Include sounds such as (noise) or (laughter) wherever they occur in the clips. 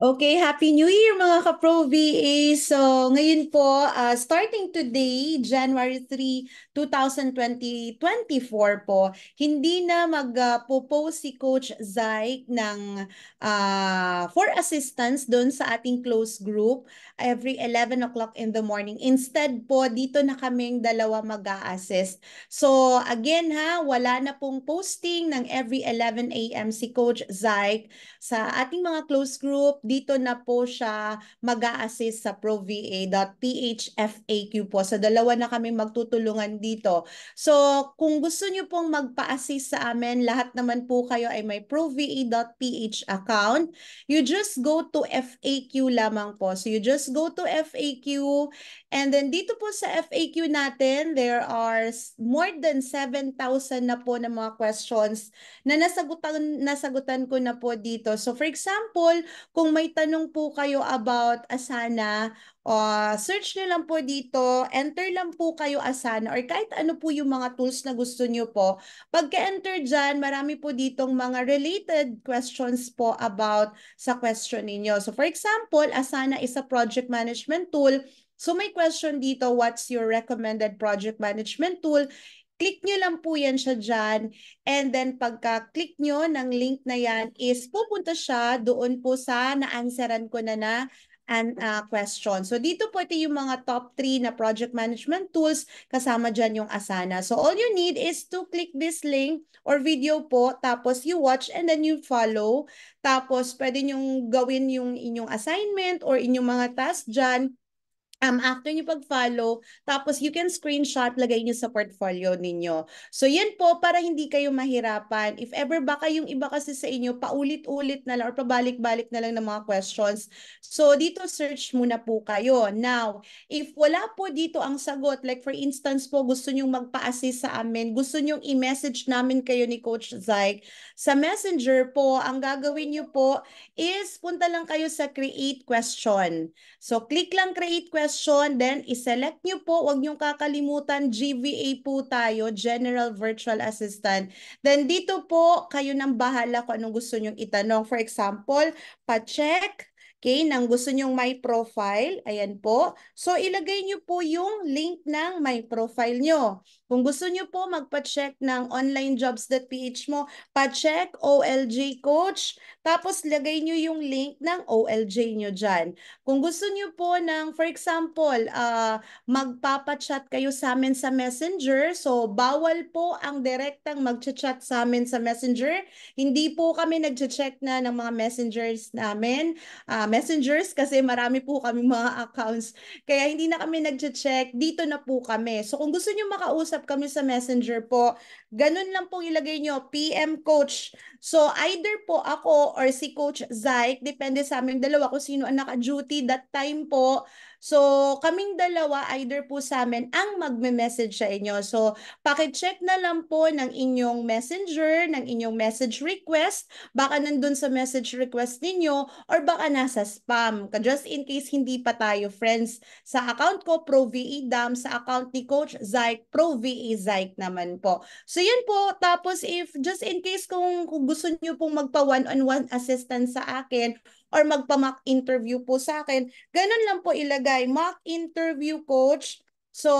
Okay, Happy New Year mga ka-Pro VA! So ngayon po, uh, starting today, January 3, 2024 po, hindi na mag-propose si Coach Zyke ng uh, for assistance doon sa ating close group every 11 o'clock in the morning. Instead po, dito na kaming dalawa mag assist So again ha, wala na pong posting ng every 11 a.m. si Coach Zyke sa ating mga close group dito na po siya mag assist sa provA.ph po. So dalawa na kami magtutulungan dito. So kung gusto niyo pong magpa-assist sa amin, lahat naman po kayo ay may provA.ph account. You just go to FAQ lamang po. So you just go to FAQ and then dito po sa FAQ natin, there are more than 7,000 na po ng mga questions na nasagutan, nasagutan ko na po dito. So for example, kung may may tanong po kayo about Asana, uh, search nyo lang po dito, enter lang po kayo Asana, or kahit ano po yung mga tools na gusto nyo po. Pagka-enter dyan, marami po ditong mga related questions po about sa question ninyo. So for example, Asana is a project management tool. So may question dito, what's your recommended project management tool? Click nyo lang po yan siya dyan. And then pagka-click nyo ng link na yan is pupunta siya doon po sa na-answeran ko na na and uh, ah, question. So dito po ito yung mga top 3 na project management tools kasama dyan yung Asana. So all you need is to click this link or video po tapos you watch and then you follow. Tapos pwede nyong gawin yung inyong assignment or inyong mga task dyan um, after nyo pag-follow, tapos you can screenshot, lagay nyo sa portfolio ninyo. So yan po, para hindi kayo mahirapan. If ever baka yung iba kasi sa inyo, paulit-ulit na lang or pabalik-balik na lang ng mga questions. So dito search muna po kayo. Now, if wala po dito ang sagot, like for instance po, gusto nyong magpa-assist sa amin, gusto nyong i-message namin kayo ni Coach Zyke, sa messenger po, ang gagawin nyo po is punta lang kayo sa create question. So click lang create question question, then iselect nyo po. Huwag nyong kakalimutan, GVA po tayo, General Virtual Assistant. Then dito po, kayo nang bahala kung anong gusto nyong itanong. For example, pa-check, Okay, nang gusto nyong my profile, ayan po. So ilagay nyo po yung link ng my profile nyo. Kung gusto nyo po magpa-check ng onlinejobs.ph mo, pa-check OLJ Coach, tapos lagay nyo yung link ng OLJ nyo dyan. Kung gusto nyo po ng, for example, uh, magpapa-chat kayo sa amin sa Messenger, so bawal po ang direktang mag-chat sa amin sa Messenger. Hindi po kami nag-check na ng mga messengers namin. Um, messengers kasi marami po kami mga (laughs) accounts. Kaya hindi na kami nagche-check, dito na po kami. So kung gusto niyo makausap kami sa messenger po, ganun lang pong ilagay niyo PM Coach. So either po ako or si Coach Zaik, depende sa aming dalawa kung sino ang naka-duty that time po. So, kaming dalawa, either po sa amin, ang magme-message sa inyo. So, pakicheck na lang po ng inyong messenger, ng inyong message request. Baka nandun sa message request ninyo or baka nasa spam. Just in case hindi pa tayo friends. Sa account ko, ProVE Dam. Sa account ni Coach Zyke, ProVE Zyke naman po. So, yun po. Tapos, if just in case kung, kung gusto nyo pong magpa one -on -one assistance sa akin or magpa-mock interview po sa akin. Ganun lang po ilagay, mock interview coach. So,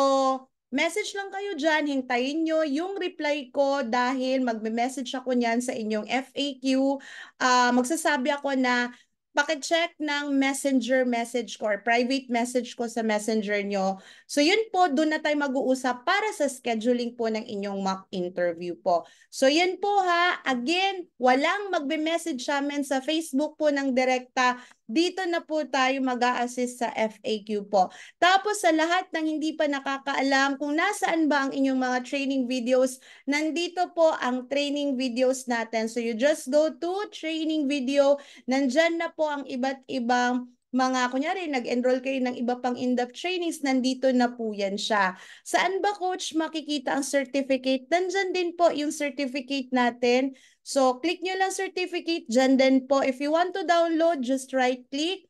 message lang kayo dyan, hintayin nyo yung reply ko dahil magme-message ako niyan sa inyong FAQ. Uh, ah, magsasabi ako na pakicheck ng messenger message ko or private message ko sa messenger nyo. So yun po, doon na tayo mag-uusap para sa scheduling po ng inyong mock interview po. So yun po ha, again, walang magbe-message sa amin sa Facebook po ng direkta. Dito na po tayo mag assist sa FAQ po. Tapos sa lahat ng hindi pa nakakaalam kung nasaan ba ang inyong mga training videos, nandito po ang training videos natin. So you just go to training video, nandyan na po po ang iba't ibang mga kunyari nag-enroll kayo ng iba pang in-depth trainings, nandito na po yan siya. Saan ba coach makikita ang certificate? Nandyan din po yung certificate natin. So click nyo lang certificate, dyan din po. If you want to download, just right click.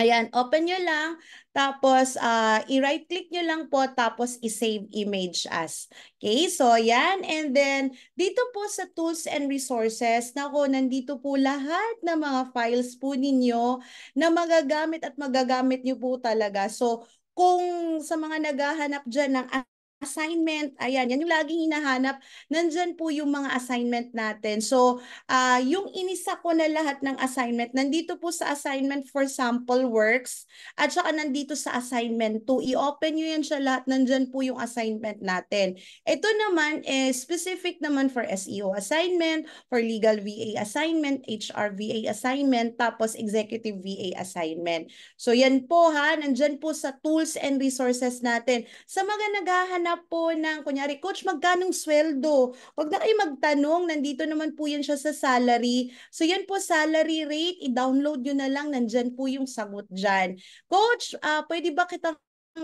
Ayan, open nyo lang, tapos uh, ah, i-right click nyo lang po, tapos i-save image as. Okay, so yan. And then, dito po sa tools and resources, nako, nandito po lahat ng mga files po ninyo na magagamit at magagamit nyo po talaga. So, kung sa mga naghahanap dyan ng assignment. Ayan, yan yung laging hinahanap. nandiyan po yung mga assignment natin. So, uh, yung inisa ko na lahat ng assignment, nandito po sa assignment for sample works at saka nandito sa assignment 2. I-open nyo yan siya lahat. nandiyan po yung assignment natin. Ito naman is specific naman for SEO assignment, for legal VA assignment, HR VA assignment, tapos executive VA assignment. So, yan po ha. nandiyan po sa tools and resources natin. Sa mga naghahanap maghanap po ng, kunyari, coach, magkanong sweldo? Huwag na kayo magtanong, nandito naman po yan siya sa salary. So yan po salary rate, i-download nyo na lang, nandyan po yung sagot dyan. Coach, uh, pwede ba kitang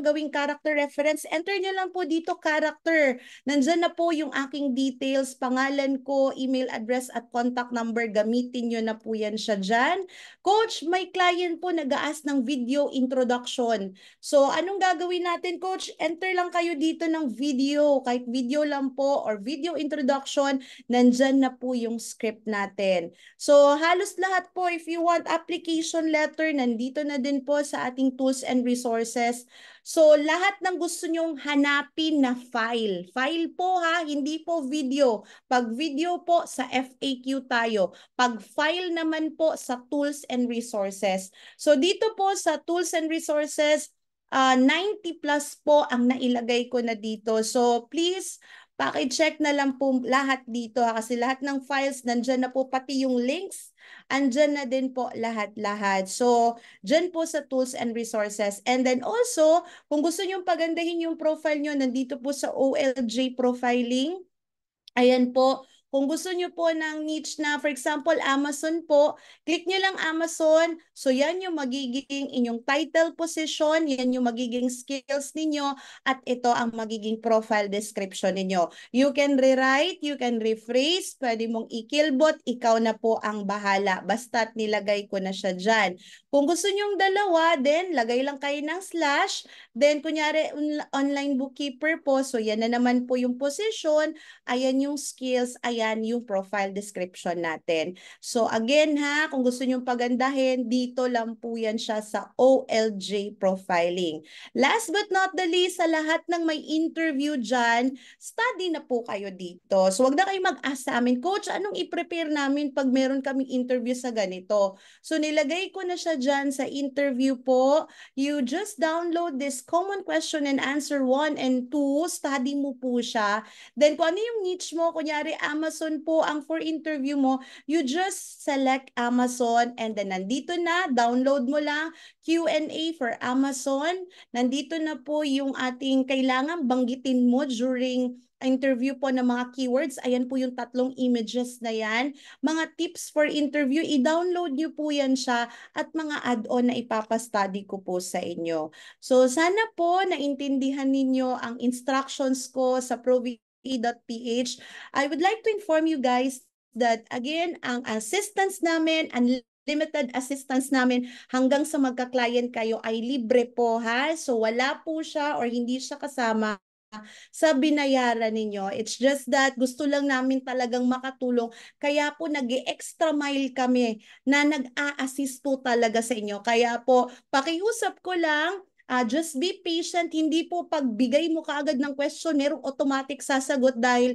gawing character reference, enter nyo lang po dito character. Nandyan na po yung aking details, pangalan ko, email address at contact number. Gamitin nyo na po yan siya dyan. Coach, may client po nag ng video introduction. So anong gagawin natin, Coach? Enter lang kayo dito ng video. Kahit video lang po or video introduction, nandyan na po yung script natin. So halos lahat po, if you want application letter, nandito na din po sa ating tools and resources. So lahat ng gusto nyong hanapin na file. File po ha, hindi po video. Pag video po sa FAQ tayo. Pag file naman po sa tools and resources. So dito po sa tools and resources, uh, ah, 90 plus po ang nailagay ko na dito. So please Paki-check na lang po lahat dito ha, kasi lahat ng files nandiyan na po pati yung links, andyan na din po lahat-lahat. So, dyan po sa tools and resources. And then also, kung gusto niyo pagandahin yung profile niyo, nandito po sa OLJ profiling. Ayan po, kung gusto nyo po ng niche na, for example, Amazon po, click nyo lang Amazon. So yan yung magiging inyong title position, yan yung magiging skills ninyo, at ito ang magiging profile description ninyo. You can rewrite, you can rephrase, pwede mong ikilbot, ikaw na po ang bahala. Basta't nilagay ko na siya dyan. Kung gusto nyong dalawa, then lagay lang kayo ng slash. Then kunyari on online bookkeeper po, so yan na naman po yung position, ayan yung skills, ayan yan yung profile description natin. So again ha, kung gusto nyong pagandahin, dito lang po yan siya sa OLJ profiling. Last but not the least, sa lahat ng may interview dyan, study na po kayo dito. So wag na kayo mag-ask sa amin, Coach, anong i-prepare namin pag meron kaming interview sa ganito? So nilagay ko na siya dyan sa interview po. You just download this common question and answer 1 and 2, study mo po siya. Then kung ano yung niche mo, kunyari, ama Amazon po ang for interview mo, you just select Amazon and then nandito na, download mo lang Q&A for Amazon. Nandito na po yung ating kailangan banggitin mo during interview po ng mga keywords. Ayan po yung tatlong images na yan. Mga tips for interview, i-download nyo po yan siya at mga add-on na ipapastudy ko po sa inyo. So sana po naintindihan ninyo ang instructions ko sa province a.ph. I would like to inform you guys that again, ang assistance namin, limited assistance namin hanggang sa magka-client kayo ay libre po ha. So wala po siya or hindi siya kasama sa binayaran ninyo. It's just that gusto lang namin talagang makatulong. Kaya po nag extra mile kami na nag-a-assist po talaga sa inyo. Kaya po, pakiusap ko lang Uh, just be patient. Hindi po pagbigay mo kaagad ng question, merong automatic sasagot dahil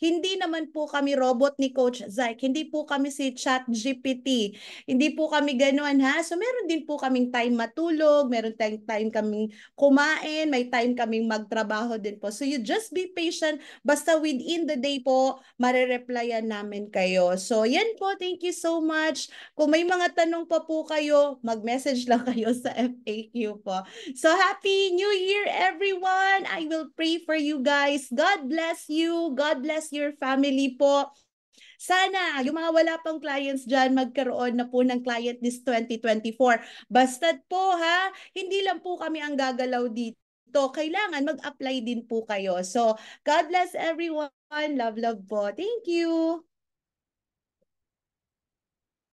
hindi naman po kami robot ni Coach Zyke. Hindi po kami si Chat GPT. Hindi po kami ganoon ha. So meron din po kaming time matulog, meron tayong time kaming kumain, may time kaming magtrabaho din po. So you just be patient. Basta within the day po, marereplyan namin kayo. So yan po, thank you so much. Kung may mga tanong pa po kayo, mag-message lang (laughs) kayo sa FAQ po. So happy New Year everyone! I will pray for you guys. God bless you. God God bless your family po. Sana yung mga wala pang clients dyan, magkaroon na po ng client this 2024. Basta't po ha, hindi lang po kami ang gagalaw dito kailangan mag-apply din po kayo. So, God bless everyone. Love, love po. Thank you.